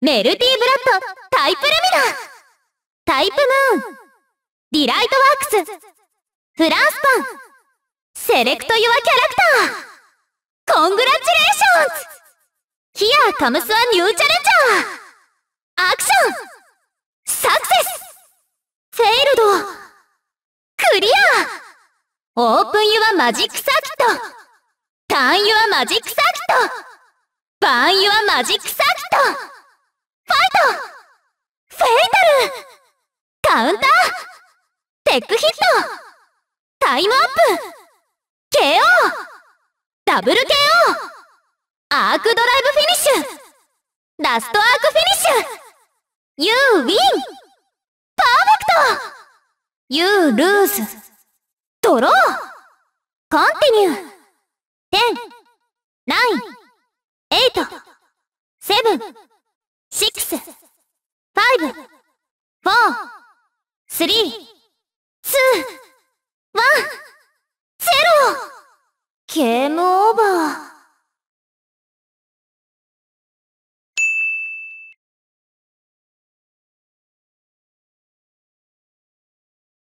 メルティーブラッドタイプルミナタイプムーンディライトワークスフランスパンセレクトユアキャラクターコングラチュレーションズヒアーカムスワニューチャレンジャーアクションサクセスフェイルドクリアオープンユアマジックサーキットターンユアマジックサーキットバーンユアマジックサーキットフェイタルカウンターテックヒットタイムアップ KO ダブル KO アークドライブフィニッシュラストアークフィニッシュ You win! パーフェクト You lose! ドローコンティニュー !10、9、8、7、three